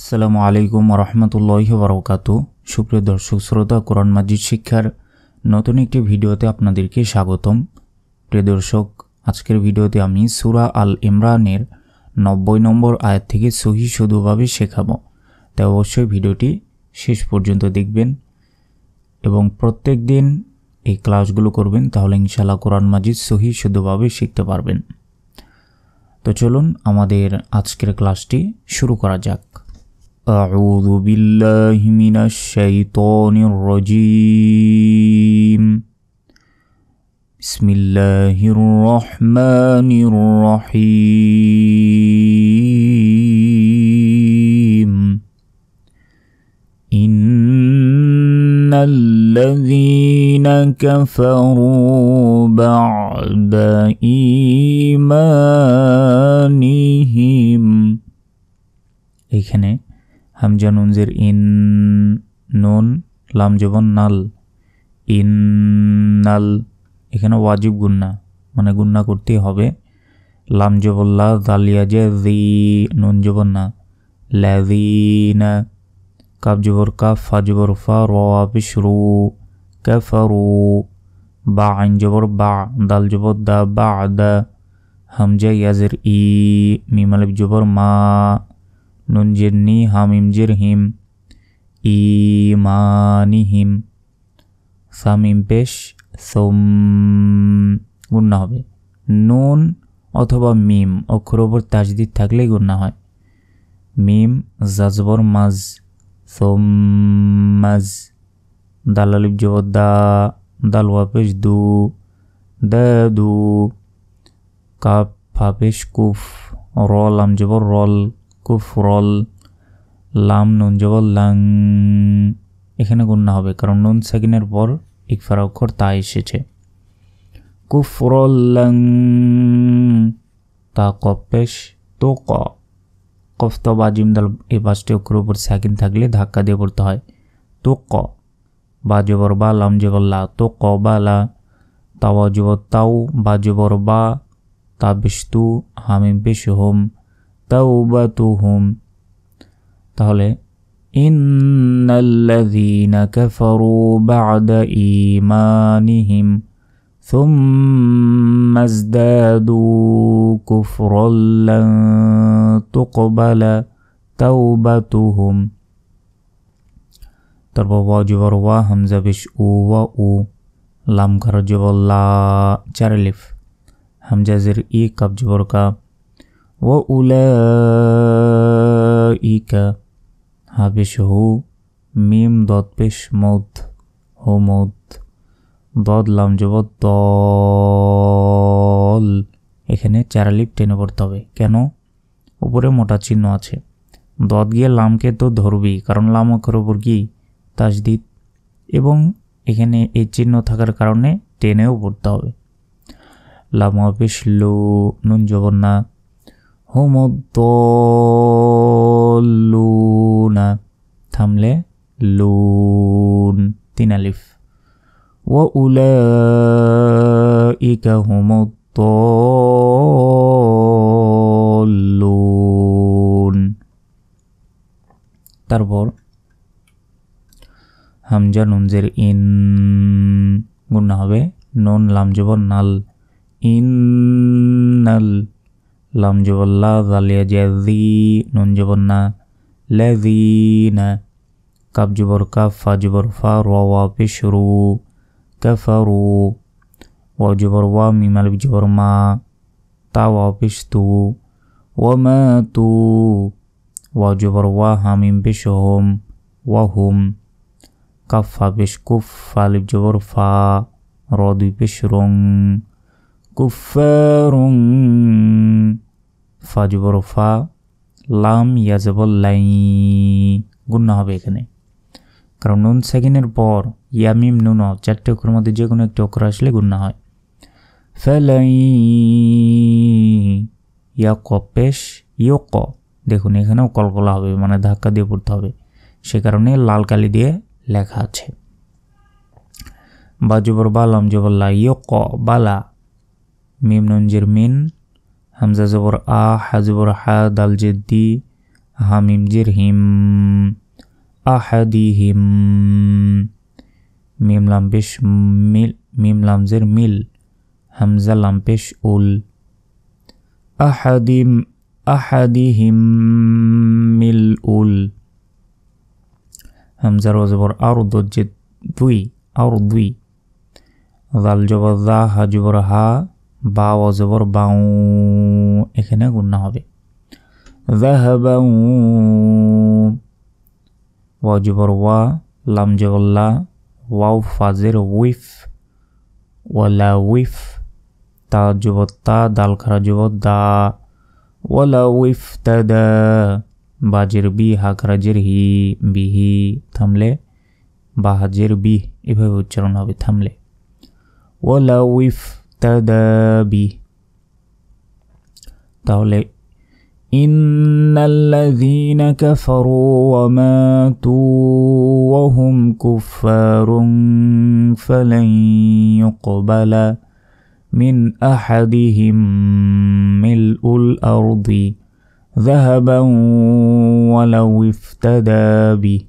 আসসালামু আলাইকুম রহমতুল্লাহ বরকাত সুপ্রিয় দর্শক শ্রোতা কোরআন মাজিদ শিক্ষার নতুন একটি ভিডিওতে আপনাদেরকে স্বাগতম প্রিয় দর্শক আজকের ভিডিওতে আমি সুরা আল ইমরানের নব্বই নম্বর আয়াত থেকে সহি শুধুভাবে শেখাবো তাই অবশ্যই ভিডিওটি শেষ পর্যন্ত দেখবেন এবং প্রত্যেক দিন এই ক্লাসগুলো করবেন তাহলে ইনশাআল্লাহ কোরআন মাজিদ সহি শুধুভাবে শিখতে পারবেন তো চলুন আমাদের আজকের ক্লাসটি শুরু করা যাক أعوذ بالله من الشيطان الرجيم بسم الله الرحمن الرحيم إن الذين كفروا بعد إيمانهم এখানে হামজা নুনজের ইন নুন লামজবন নাল ইন নাল এখানে ওয়াজিব গুন্না মানে গুন্না করতেই হবে লামজবল্লা জে জি নুন জবন্না ল্যাজিনা কাপ জবর কাপ ফা জবর ফা রিস রু কাফারু বা আইন জবর বা দাল জবর দা বা আদা হামজা ইয়াজের ই মিমালিব জবর মা নুন হামিমজির নি হাম ইমজির হিম ইমানিহিম সাম সোম গুন্না হবে নুন অথবা মিম অক্ষর ওপর তাজদিদ থাকলেই গুন্না হয় মিম জাজবর মাজ সোম মাজ দাল আলিফ দা দাল ওয়াপেশ দু দা দু কাপ ফাপেশ কুফ রল আমজবর রল কুফরল লাম নুন জবল লাং এখানে গুণনা হবে কারণ নুন সেকেন্ডের পর ইকফার অক্ষর তা এসেছে কুফরল লাং তা কপেশ তো ক কফতা বা জিমদাল এই পাঁচটি অক্ষর উপর সেকেন্ড থাকলে ধাক্কা দিয়ে পড়তে হয় তো ক বা জবর বা লাম জবর লা তো ক বা লা তাও জবর তাও বা জবর বা তা বিষ্টু হামিম বিষ হোম توبتهم তাহলে ان الذين كفروا بعد ايمانهم ثم ازدادوا كفرا لن تقبل توبتهم তারপর জবর ওয়া হামজা বিশ و ওয়া উ লাম কার জবল্লা চার লিফ হামজা জির ই কাব জবর কা ওউলাইকা হাবেশ হু মিম মধ মদ মধ দদ লাম জব দল এখানে চারালিপ টেনে পড়তে হবে কেন উপরে মোটা চিহ্ন আছে দদ গিয়ে লামকে তো ধরবি কারণ লাম অক্ষর উপর গিয়ে তাসদিদ এবং এখানে এই চিহ্ন থাকার কারণে টেনেও পড়তে হবে লাম অফিস লো নুন জবর হুম লুনা থামলে লুন তিন আলিফ ও উল ইক হুম তারপর হামজা নুনজের ইন গুণা হবে নুন লামজব নাল ইন নাল लम जबल्ला जालिया जैजी नून जबन्ना लजीन कब जबर कब फा जबर फा रवा वा पिशरू रू वा जबर वा मीमल जबर मा ता वा पिशतू व तू वा जबर वा हामीम पिशहम वहुम कफ़ा पिश कुफ़ फालिब जबर फा रोदी पिशरुंग কুফারুং ফাজবরফা লাম ইয়াজবল্লাই গুণ্য হবে এখানে কারণ নুন সেকেন্ডের পর ইয়ামিম নুন চারটে অক্ষর মধ্যে যে কোনো একটি অক্ষর আসলে গুণ্য হয় ফেলাই ইয়া কপেশ ইয় ক দেখুন এখানেও কলকলা হবে মানে ধাক্কা দিয়ে পড়তে হবে সে কারণে লাল কালি দিয়ে লেখা আছে বা জবর বালাম জবর লা ইয় ক বালা ميم نون جر من همزة زبر آ ح زبر ح دال جدي ها ميم جر هم أحدهم ميم لام بش ميل ميم لام زر ميل همزة لام بش أول أحدهم أحدهم ميل أول همزة وزبر أرض جد جدوي أرضي ظل جبر ذا ها ها বা অজবর বাউ এখানে গুণ হবে ওয়াজবর ওয়া লাম জবল্লা ওয়াউ ফাজের উইফ ওয়ালা উইফ তা যুব তা দাল খারা যুব দা ওয়ালা উইফ দা বাজের বি হাকরাজের হি বিহি থামলে বাহাজের বি এভাবে উচ্চারণ হবে থামলে ওয়ালা উইফ اهتدى به তাহলে إن الذين كفروا وماتوا وهم كفار فلن يقبل من أحدهم ملء الأرض ذهبا ولو افتدى به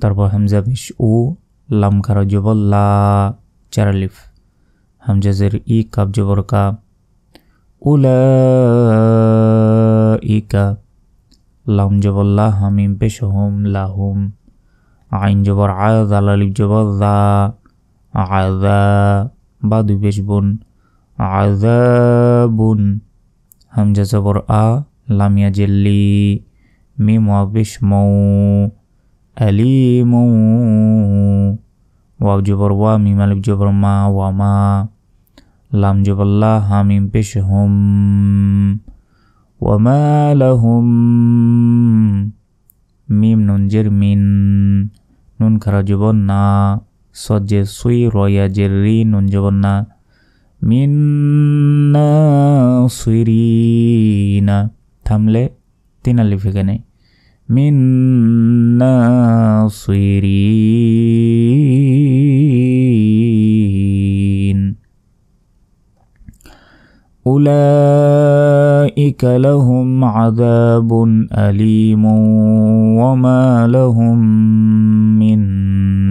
تربى همزة بش أو لم كرجب الله شرلف همجة زر إي كاب جبر كاب أولئك لام جبر لا هميم بشهم لهم عين جبر عاذ لالب جبر ذا عذا بعد بشبون عذاب همجة زبر آ لم يجلي ميم وبشمو أليمو ওয়াও জবর ওয়া মিম আলিফ জবর মা ওয়া মা লাম জবর লা হামিম পেশ হুম ওয়ামা লাহুম মিম জের মিন নুন খারা জবর না সজ্জে সুই রয়া জের রি নুন জবর না মিন না না থামলে তিন আলিফ এখানে মিন না রি أولئك لهم عذاب أليم وما لهم من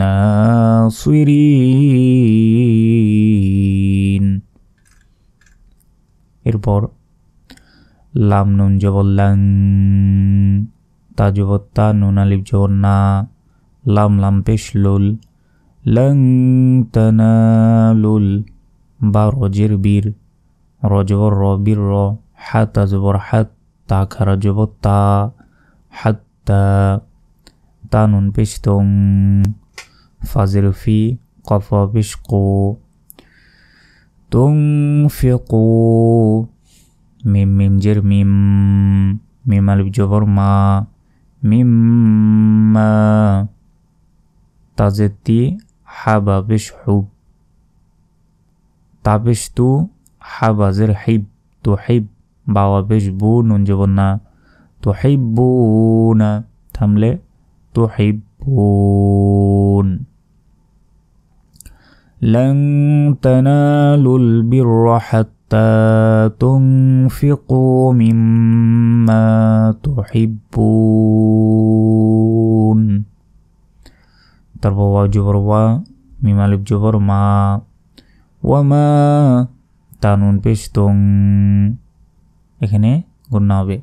ناصرين এরপর লাম নুন জবল্লাং তা জবত্তা নুন আলিফ জবন্না লাম লাম পেশলুল লং তনালুল বা রজের বীর رجب رابير حتى زبر حتى كرجبر تا حتى تانون بشتون فازر في قفا بشقو تنفقو ميم ميم جر ميم ميم ألف جبر ما مما تزدي حبا بشحو تابشتو حبازر حب تحب বাওয়া বেশ বু নুন জীবন না তো لن تنالوا البر حتى تنفقوا مما تحبون تربوا جبر و مما جبر ما وما তা নুন পেশ তং এখানে গণ্য হবে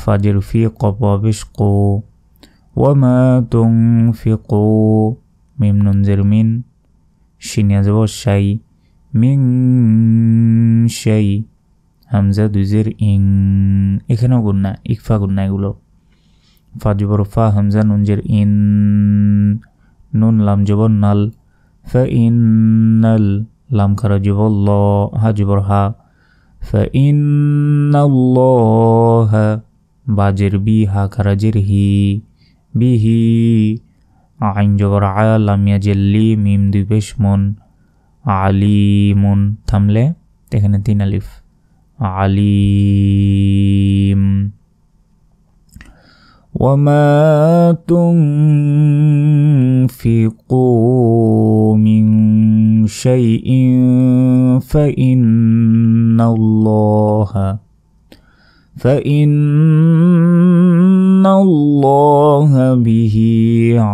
ফাজের ফি কপ পেশ কো ওয়ামা তং ফি কো মিম নুনজের মিন সিনিয়া যাব সাই মিং সাই হামজা দুইজের ইং এখানেও গুন্না ইকফা গুন্না এগুলো ফাজবর ফা হামজা নুনজের ইন নুন লাম জবর নাল ফ ইন নাল لام كرجب الله هجبرها فإن الله باجر بيها كرجره به عين جبر عالم يجلي ميم دي بشمون আলিমুন থামলে এখানে তিন আলিফ আলিম وما تنفقون شيء فإن الله فإن الله به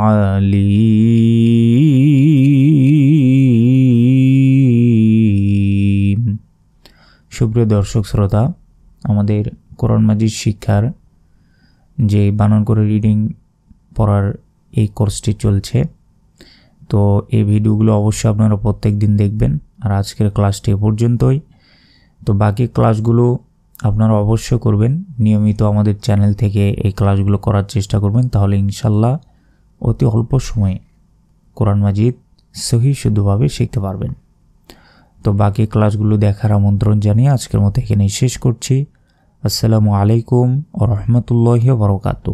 عليم সুপ্রিয় দর্শক শ্রোতা আমাদের কোরআন মাজির শিক্ষার যে বানান করে রিডিং পড়ার এই কোর্সটি চলছে তো এই ভিডিওগুলো অবশ্যই আপনারা প্রত্যেক দিন দেখবেন আর আজকের ক্লাসটি এ পর্যন্তই তো বাকি ক্লাসগুলো আপনারা অবশ্যই করবেন নিয়মিত আমাদের চ্যানেল থেকে এই ক্লাসগুলো করার চেষ্টা করবেন তাহলে ইনশাল্লাহ অতি অল্প সময়ে কোরআন মাজিদ সহি শুদ্ধভাবে শিখতে পারবেন তো বাকি ক্লাসগুলো দেখার আমন্ত্রণ জানিয়ে আজকের মতো এখানেই শেষ করছি আসসালামু আলাইকুম ও রহমতুল্লাহ বরকাতু